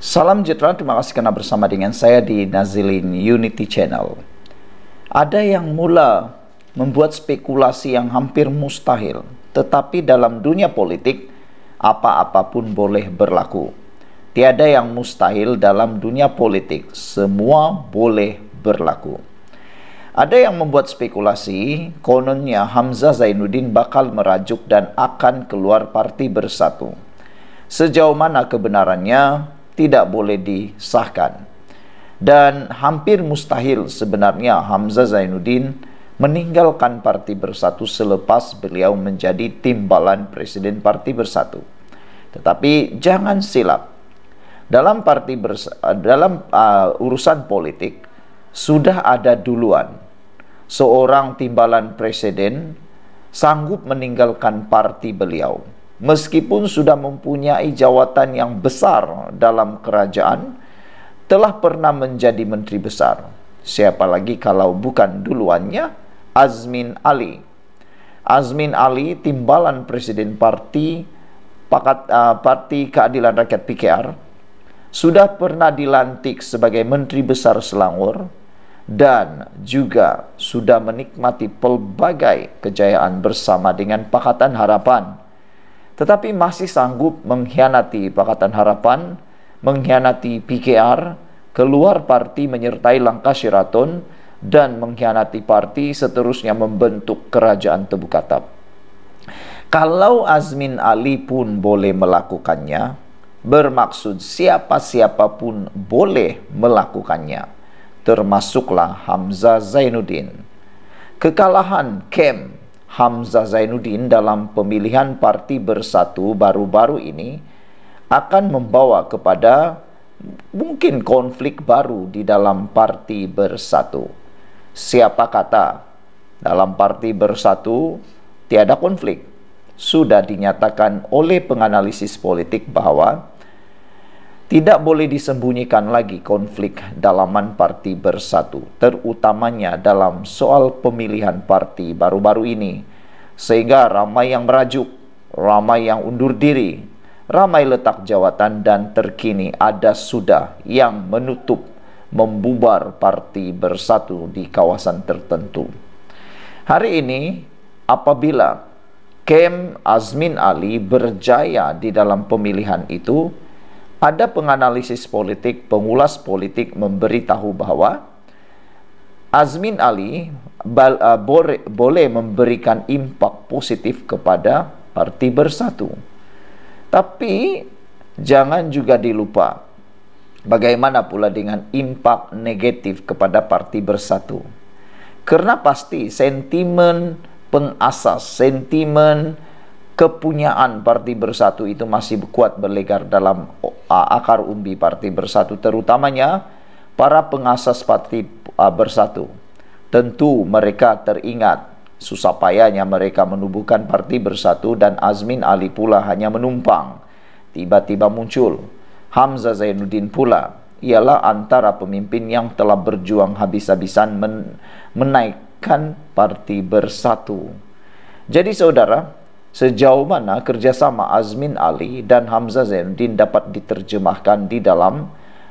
Salam Jitra, terima kasih karena bersama dengan saya di Nazilin Unity Channel. Ada yang mula membuat spekulasi yang hampir mustahil, tetapi dalam dunia politik, apa-apapun boleh berlaku. Tiada yang mustahil dalam dunia politik, semua boleh berlaku. Ada yang membuat spekulasi, kononnya Hamzah Zainuddin bakal merajuk dan akan keluar parti bersatu. Sejauh mana kebenarannya, tidak boleh disahkan. Dan hampir mustahil sebenarnya Hamzah Zainuddin meninggalkan Parti Bersatu selepas beliau menjadi timbalan Presiden Parti Bersatu. Tetapi jangan silap, dalam parti dalam uh, urusan politik sudah ada duluan seorang timbalan presiden sanggup meninggalkan parti beliau meskipun sudah mempunyai jawatan yang besar dalam kerajaan, telah pernah menjadi menteri besar. Siapa lagi kalau bukan duluannya Azmin Ali. Azmin Ali, timbalan presiden parti Pakat, uh, Parti Keadilan Rakyat PKR, sudah pernah dilantik sebagai menteri besar Selangor dan juga sudah menikmati pelbagai kejayaan bersama dengan Pakatan Harapan tetapi masih sanggup mengkhianati Pakatan Harapan, mengkhianati PKR, keluar parti menyertai langkah Sheraton, dan mengkhianati parti seterusnya membentuk kerajaan Tebu Katap. Kalau Azmin Ali pun boleh melakukannya, bermaksud siapa-siapapun boleh melakukannya, termasuklah Hamzah Zainuddin. Kekalahan Kem Hamzah Zainuddin dalam pemilihan Parti Bersatu baru-baru ini akan membawa kepada mungkin konflik baru di dalam Parti Bersatu. Siapa kata dalam Parti Bersatu tiada konflik? Sudah dinyatakan oleh penganalisis politik bahwa tidak boleh disembunyikan lagi konflik dalaman Parti Bersatu, terutamanya dalam soal pemilihan parti baru-baru ini sehingga ramai yang merajuk, ramai yang undur diri, ramai letak jawatan dan terkini ada sudah yang menutup membubar parti bersatu di kawasan tertentu. Hari ini apabila Kem Azmin Ali berjaya di dalam pemilihan itu, ada penganalisis politik, pengulas politik memberitahu bahwa Azmin Ali Eh, boleh memberikan impak positif kepada parti bersatu. Tapi jangan juga dilupa bagaimana pula dengan impak negatif kepada parti bersatu. Karena pasti sentimen pengasas, sentimen kepunyaan parti bersatu itu masih kuat berlegar dalam akar umbi parti bersatu terutamanya para pengasas parti eh, bersatu Tentu mereka teringat susah payahnya mereka menubuhkan parti bersatu dan Azmin Ali pula hanya menumpang. Tiba-tiba muncul Hamzah Zainuddin pula ialah antara pemimpin yang telah berjuang habis-habisan men menaikkan parti bersatu. Jadi saudara, sejauh mana kerjasama Azmin Ali dan Hamzah Zainuddin dapat diterjemahkan di dalam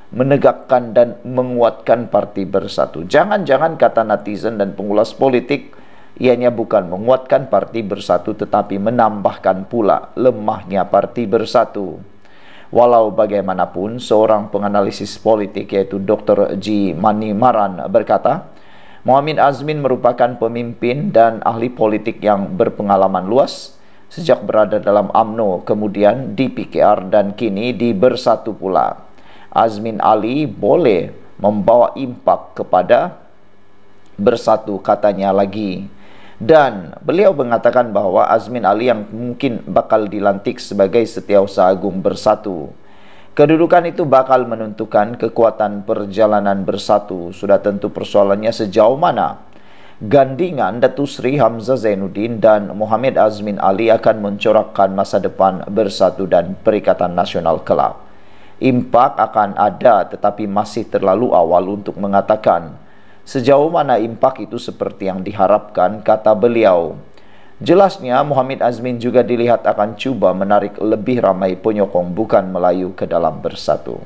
menegakkan dan menguatkan parti bersatu. Jangan-jangan kata netizen dan pengulas politik, ianya bukan menguatkan parti bersatu tetapi menambahkan pula lemahnya parti bersatu. Walau bagaimanapun, seorang penganalisis politik yaitu Dr. G. Manimaran berkata, Muhammad Azmin merupakan pemimpin dan ahli politik yang berpengalaman luas sejak berada dalam AMNO, kemudian di PKR dan kini di Bersatu pula. Azmin Ali boleh membawa impak kepada bersatu katanya lagi dan beliau mengatakan bahwa Azmin Ali yang mungkin bakal dilantik sebagai setiausaha agung bersatu. Kedudukan itu bakal menentukan kekuatan perjalanan bersatu. Sudah tentu persoalannya sejauh mana. Gandingan Datu Sri Hamzah Zainuddin dan Muhammad Azmin Ali akan mencorakkan masa depan bersatu dan perikatan nasional kelak. Impak akan ada tetapi masih terlalu awal untuk mengatakan sejauh mana impak itu seperti yang diharapkan kata beliau. Jelasnya Muhammad Azmin juga dilihat akan cuba menarik lebih ramai penyokong bukan Melayu ke dalam bersatu.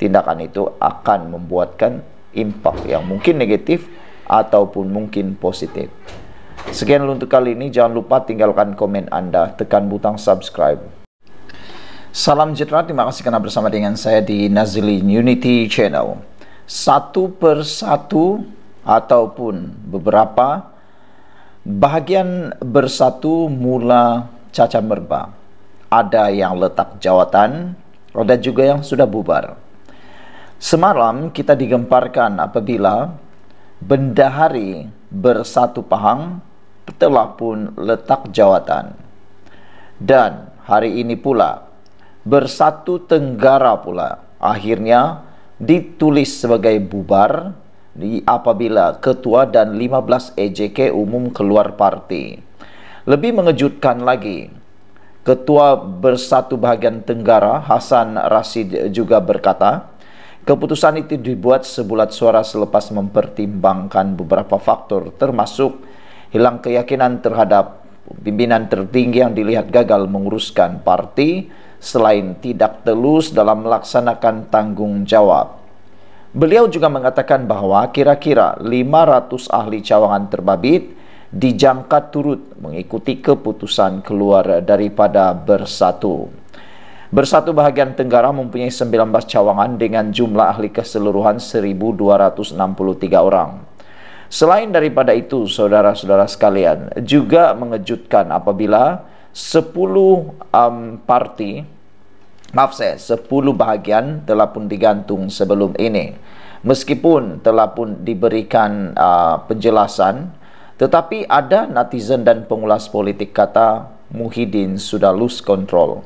Tindakan itu akan membuatkan impak yang mungkin negatif ataupun mungkin positif. Sekian untuk kali ini, jangan lupa tinggalkan komen Anda, tekan butang subscribe Salam Jitra, terima kasih karena bersama dengan saya di Nazili Unity Channel. Satu persatu ataupun beberapa bahagian bersatu mula caca merba. Ada yang letak jawatan, ada juga yang sudah bubar. Semalam kita digemparkan apabila bendahari bersatu pahang telah pun letak jawatan. Dan hari ini pula bersatu tenggara pula. Akhirnya ditulis sebagai bubar di apabila ketua dan 15 EJK umum keluar parti. Lebih mengejutkan lagi, ketua Bersatu Bahagian Tenggara Hasan rashid juga berkata, keputusan itu dibuat sebulat suara selepas mempertimbangkan beberapa faktor termasuk hilang keyakinan terhadap pimpinan tertinggi yang dilihat gagal menguruskan parti, selain tidak telus dalam melaksanakan tanggung jawab. Beliau juga mengatakan bahwa kira-kira 500 ahli cawangan terbabit dijangka turut mengikuti keputusan keluar daripada Bersatu. Bersatu bahagian Tenggara mempunyai 19 cawangan dengan jumlah ahli keseluruhan 1263 orang. Selain daripada itu, saudara-saudara sekalian, juga mengejutkan apabila 10 um, parti maaf saya sepuluh bahagian telah pun digantung sebelum ini meskipun telah pun diberikan uh, penjelasan tetapi ada netizen dan pengulas politik kata Muhyiddin sudah lose control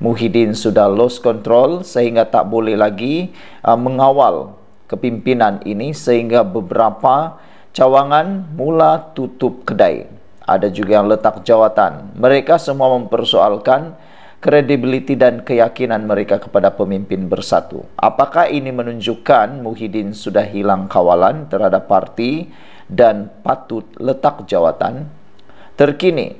Muhyiddin sudah lose control sehingga tak boleh lagi uh, mengawal kepimpinan ini sehingga beberapa cawangan mula tutup kedai ada juga yang letak jawatan. Mereka semua mempersoalkan kredibiliti dan keyakinan mereka kepada pemimpin bersatu. Apakah ini menunjukkan Muhyiddin sudah hilang kawalan terhadap parti dan patut letak jawatan? Terkini,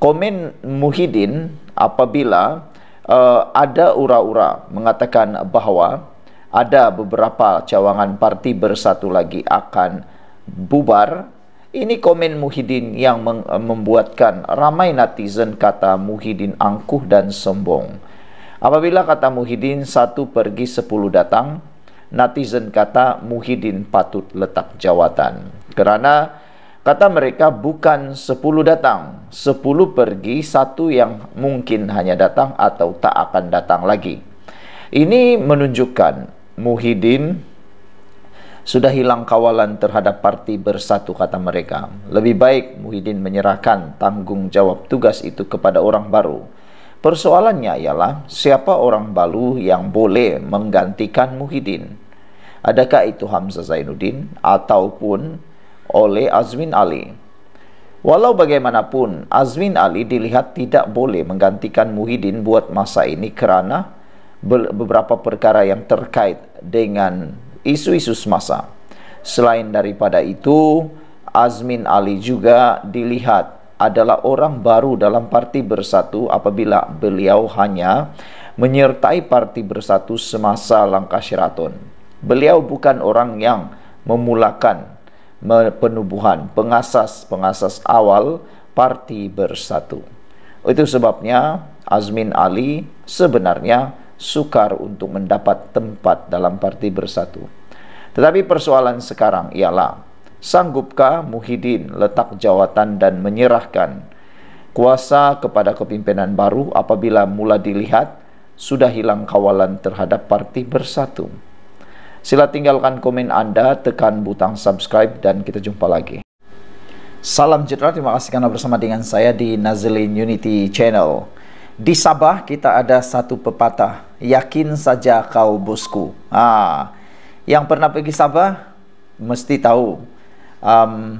komen Muhyiddin apabila uh, ada ura-ura mengatakan bahwa ada beberapa cawangan parti bersatu lagi akan bubar ini komen Muhyiddin yang eh, membuatkan ramai netizen kata Muhyiddin angkuh dan sombong. Apabila kata Muhyiddin satu pergi sepuluh datang, netizen kata Muhyiddin patut letak jawatan. Kerana kata mereka bukan sepuluh datang, sepuluh pergi, satu yang mungkin hanya datang atau tak akan datang lagi. Ini menunjukkan Muhyiddin sudah hilang kawalan terhadap parti bersatu kata mereka. Lebih baik Muhyiddin menyerahkan tanggung jawab tugas itu kepada orang baru. Persoalannya ialah siapa orang baru yang boleh menggantikan Muhyiddin? Adakah itu Hamzah Zainuddin ataupun oleh Azmin Ali? Walau bagaimanapun, Azmin Ali dilihat tidak boleh menggantikan Muhyiddin buat masa ini kerana beberapa perkara yang terkait dengan isu-isu semasa. Selain daripada itu, Azmin Ali juga dilihat adalah orang baru dalam Parti Bersatu apabila beliau hanya menyertai Parti Bersatu semasa langkah Sheraton. Beliau bukan orang yang memulakan penubuhan pengasas-pengasas awal Parti Bersatu. Itu sebabnya Azmin Ali sebenarnya sukar untuk mendapat tempat dalam parti bersatu. Tetapi persoalan sekarang ialah, sanggupkah Muhyiddin letak jawatan dan menyerahkan kuasa kepada kepimpinan baru apabila mula dilihat sudah hilang kawalan terhadap parti bersatu? Sila tinggalkan komen Anda, tekan butang subscribe, dan kita jumpa lagi. Salam Citra, terima kasih karena bersama dengan saya di Nazlin Unity Channel. di Sabah kita ada satu pepatah yakin saja kau bosku ha. yang pernah pergi Sabah mesti tahu um,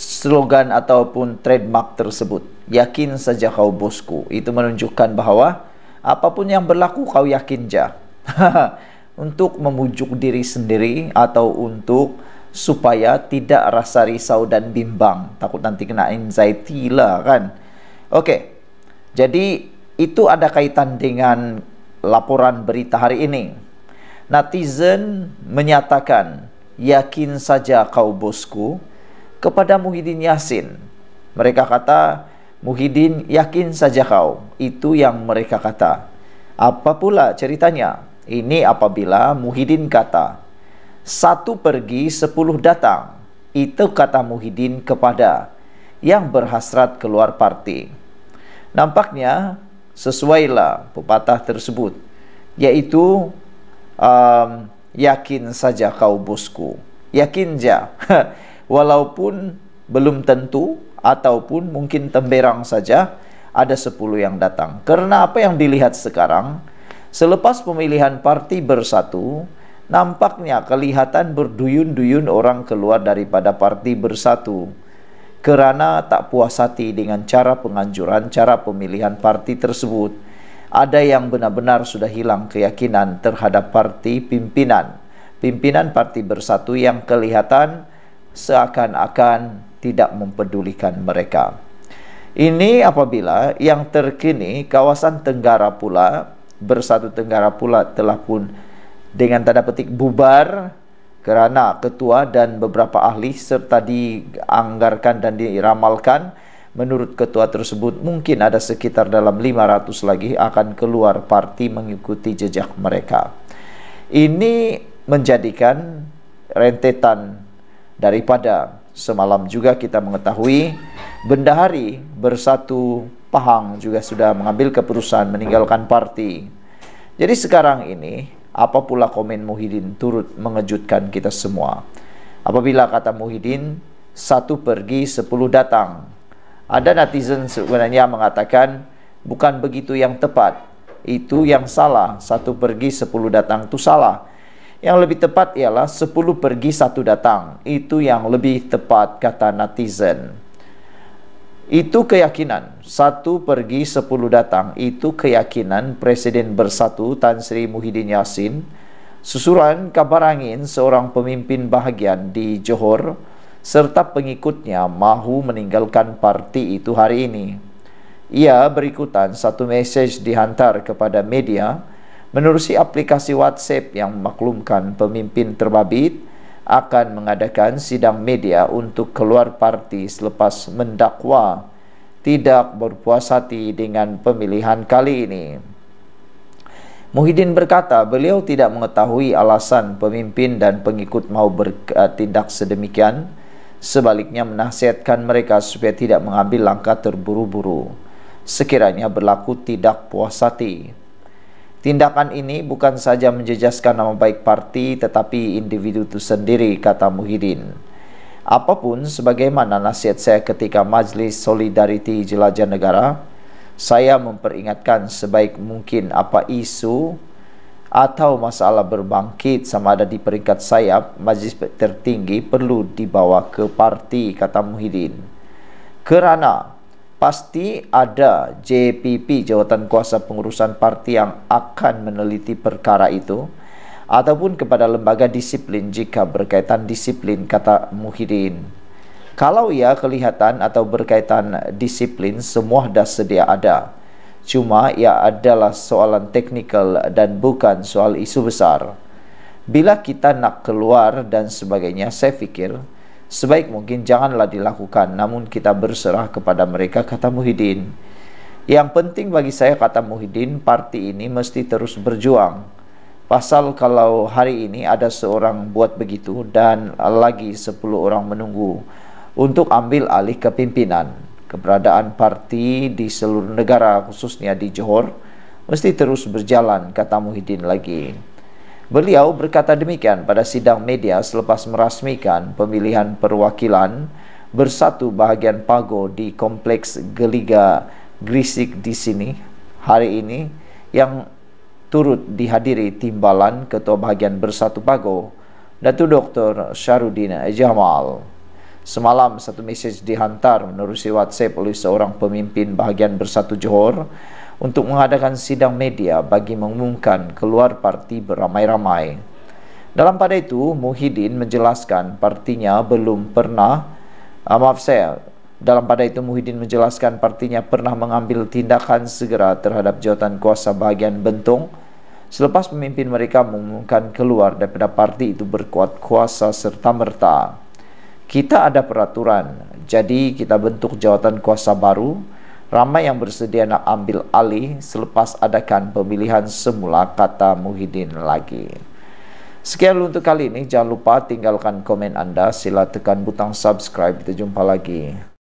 slogan ataupun trademark tersebut yakin saja kau bosku itu menunjukkan bahawa apapun yang berlaku kau yakin saja untuk memujuk diri sendiri atau untuk supaya tidak rasa risau dan bimbang takut nanti kena anxiety lah kan okey jadi itu ada kaitan dengan laporan berita hari ini. Netizen menyatakan, yakin saja kau bosku kepada Muhyiddin Yassin. Mereka kata, Muhyiddin yakin saja kau. Itu yang mereka kata. Apa pula ceritanya? Ini apabila Muhyiddin kata, satu pergi sepuluh datang. Itu kata Muhyiddin kepada yang berhasrat keluar parti. Nampaknya sesuailah pepatah tersebut, yaitu um, yakin saja kau bosku, yakin ja, walaupun belum tentu ataupun mungkin temberang saja ada 10 yang datang. Karena apa yang dilihat sekarang, selepas pemilihan parti bersatu, nampaknya kelihatan berduyun-duyun orang keluar daripada parti bersatu kerana tak puas hati dengan cara penganjuran, cara pemilihan parti tersebut. Ada yang benar-benar sudah hilang keyakinan terhadap parti pimpinan. Pimpinan parti bersatu yang kelihatan seakan-akan tidak mempedulikan mereka. Ini apabila yang terkini kawasan Tenggara pula, bersatu Tenggara pula telah pun dengan tanda petik bubar kerana ketua dan beberapa ahli serta dianggarkan dan diramalkan menurut ketua tersebut mungkin ada sekitar dalam 500 lagi akan keluar parti mengikuti jejak mereka. Ini menjadikan rentetan daripada semalam juga kita mengetahui bendahari bersatu Pahang juga sudah mengambil keputusan meninggalkan parti. Jadi sekarang ini apa pula komen Muhyiddin turut mengejutkan kita semua. Apabila kata Muhyiddin, satu pergi, sepuluh datang. Ada netizen sebenarnya mengatakan, bukan begitu yang tepat. Itu yang salah, satu pergi, sepuluh datang itu salah. Yang lebih tepat ialah sepuluh pergi, satu datang. Itu yang lebih tepat kata netizen. Itu keyakinan. Satu pergi sepuluh datang. Itu keyakinan Presiden Bersatu Tan Sri Muhyiddin Yassin. Susuran kabar angin seorang pemimpin bahagian di Johor serta pengikutnya mahu meninggalkan parti itu hari ini. Ia berikutan satu mesej dihantar kepada media menerusi aplikasi WhatsApp yang maklumkan pemimpin terbabit akan mengadakan sidang media untuk keluar parti selepas mendakwa tidak berpuas hati dengan pemilihan kali ini. Muhyiddin berkata beliau tidak mengetahui alasan pemimpin dan pengikut mau bertindak sedemikian sebaliknya menasihatkan mereka supaya tidak mengambil langkah terburu-buru sekiranya berlaku tidak puas hati Tindakan ini bukan saja menjejaskan nama baik parti tetapi individu itu sendiri, kata Muhyiddin. Apapun sebagaimana nasihat saya ketika Majlis Solidariti Jelajah Negara, saya memperingatkan sebaik mungkin apa isu atau masalah berbangkit sama ada di peringkat sayap, majlis tertinggi perlu dibawa ke parti, kata Muhyiddin. Kerana pasti ada JPP jawatan kuasa pengurusan parti yang akan meneliti perkara itu ataupun kepada lembaga disiplin jika berkaitan disiplin kata Muhyiddin kalau ia kelihatan atau berkaitan disiplin semua dah sedia ada cuma ia adalah soalan teknikal dan bukan soal isu besar bila kita nak keluar dan sebagainya saya fikir sebaik mungkin janganlah dilakukan namun kita berserah kepada mereka kata Muhyiddin yang penting bagi saya kata Muhyiddin parti ini mesti terus berjuang pasal kalau hari ini ada seorang buat begitu dan lagi 10 orang menunggu untuk ambil alih kepimpinan keberadaan parti di seluruh negara khususnya di Johor mesti terus berjalan kata Muhyiddin lagi Beliau berkata demikian pada sidang media selepas merasmikan pemilihan perwakilan bersatu bahagian pago di kompleks Geliga Grisik di sini hari ini yang turut dihadiri timbalan Ketua Bahagian Bersatu Pago Datu Dr. Syarudin Jamal. Semalam satu mesej dihantar menerusi WhatsApp oleh seorang pemimpin Bahagian Bersatu Johor untuk mengadakan sidang media bagi mengumumkan keluar parti beramai-ramai. Dalam pada itu, Muhyiddin menjelaskan partinya belum pernah uh, maaf saya. Dalam pada itu Muhyiddin menjelaskan partinya pernah mengambil tindakan segera terhadap jawatan kuasa bahagian Bentong selepas pemimpin mereka mengumumkan keluar daripada parti itu berkuat kuasa serta merta. Kita ada peraturan, jadi kita bentuk jawatan kuasa baru ramai yang bersedia nak ambil alih selepas adakan pemilihan semula kata Muhyiddin lagi. Sekian untuk kali ini. Jangan lupa tinggalkan komen anda. Sila tekan butang subscribe. Kita jumpa lagi.